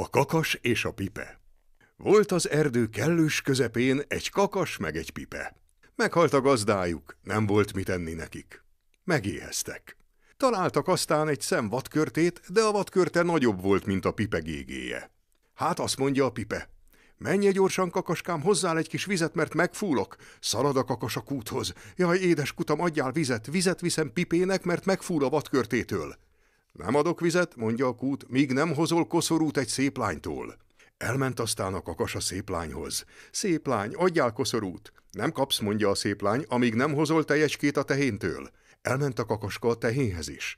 A kakas és a pipe Volt az erdő kellős közepén egy kakas meg egy pipe. Meghalt a gazdájuk, nem volt mit enni nekik. Megéheztek. Találtak aztán egy szem vadkörtét, de a vadkörte nagyobb volt, mint a pipe gégéje. Hát azt mondja a pipe. Menj gyorsan, kakaskám, hozzál egy kis vizet, mert megfúlok. Szalad a kakas a kúthoz. Jaj, édes kutam, adjál vizet, vizet viszem pipének, mert megfúl a vadkörtétől. Nem adok vizet, mondja a kút, míg nem hozol koszorút egy szép lánytól. Elment aztán a kakas a szép lányhoz. Szép lány, adjál koszorút! Nem kapsz, mondja a szép lány, amíg nem hozol tejecskét a tehéntől. Elment a kakaska a tehénhez is.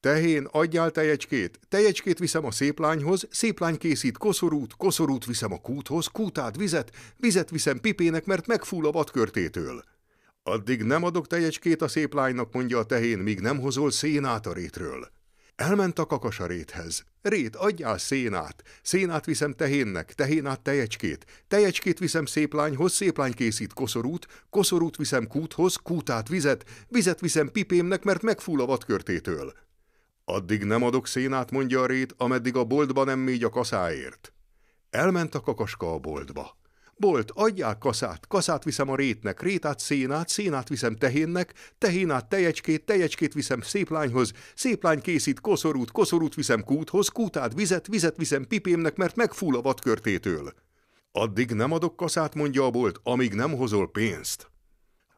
Tehén, adjál tejecskét! Tejecskét viszem a széplányhoz, széplány készít koszorút, koszorút viszem a kúthoz, kútát vizet, vizet viszem pipének, mert megfúl a vadkörtétől. Addig nem adok tejecskét a széplánynak, mondja a tehén, míg nem hozol szénát a rétről. Elment a kakas a réthez. Rét, adjál szénát! Szénát viszem tehénnek, tehénát tejecskét. Tejecskét viszem széplányhoz, széplány készít koszorút, koszorút viszem kúthoz, kútát vizet, vizet viszem pipémnek, mert megfúl a vadkörtétől. Addig nem adok szénát, mondja a rét, ameddig a boltba nem mégy a kaszáért. Elment a kakaska a boltba. Bolt, adják kaszát, kaszát viszem a rétnek, rétát szénát, szénát viszem tehénnek, tehénát tejecskét, tejecskét viszem szép lányhoz, szép lány készít koszorút, koszorút viszem kúthoz, kútát vizet, vizet viszem pipémnek, mert megfúl a vadkörtétől. Addig nem adok kaszát, mondja a bolt, amíg nem hozol pénzt.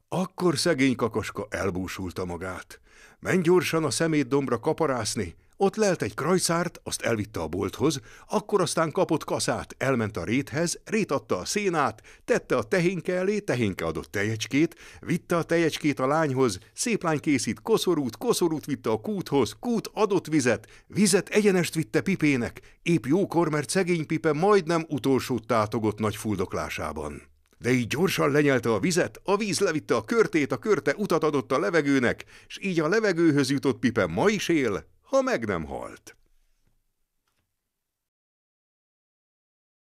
Akkor szegény kakaska elbúsulta magát. Menj gyorsan a dombra kaparászni, ott lelt egy krajszárt, azt elvitte a bolthoz, akkor aztán kapott kaszát, elment a réthez, rét adta a szénát, tette a tehénke elé, tehénke adott tejecskét, vitte a tejecskét a lányhoz, szép lány készít koszorút, koszorút vitte a kúthoz, kút adott vizet, vizet egyenest vitte Pipének, épp jókor, mert szegény Pipe majdnem utolsót tátogott nagy fuldoklásában. De így gyorsan lenyelte a vizet, a víz levitte a körtét, a körte utat adott a levegőnek, s így a levegőhöz jutott Pipe ma is él, ha meg nem halt.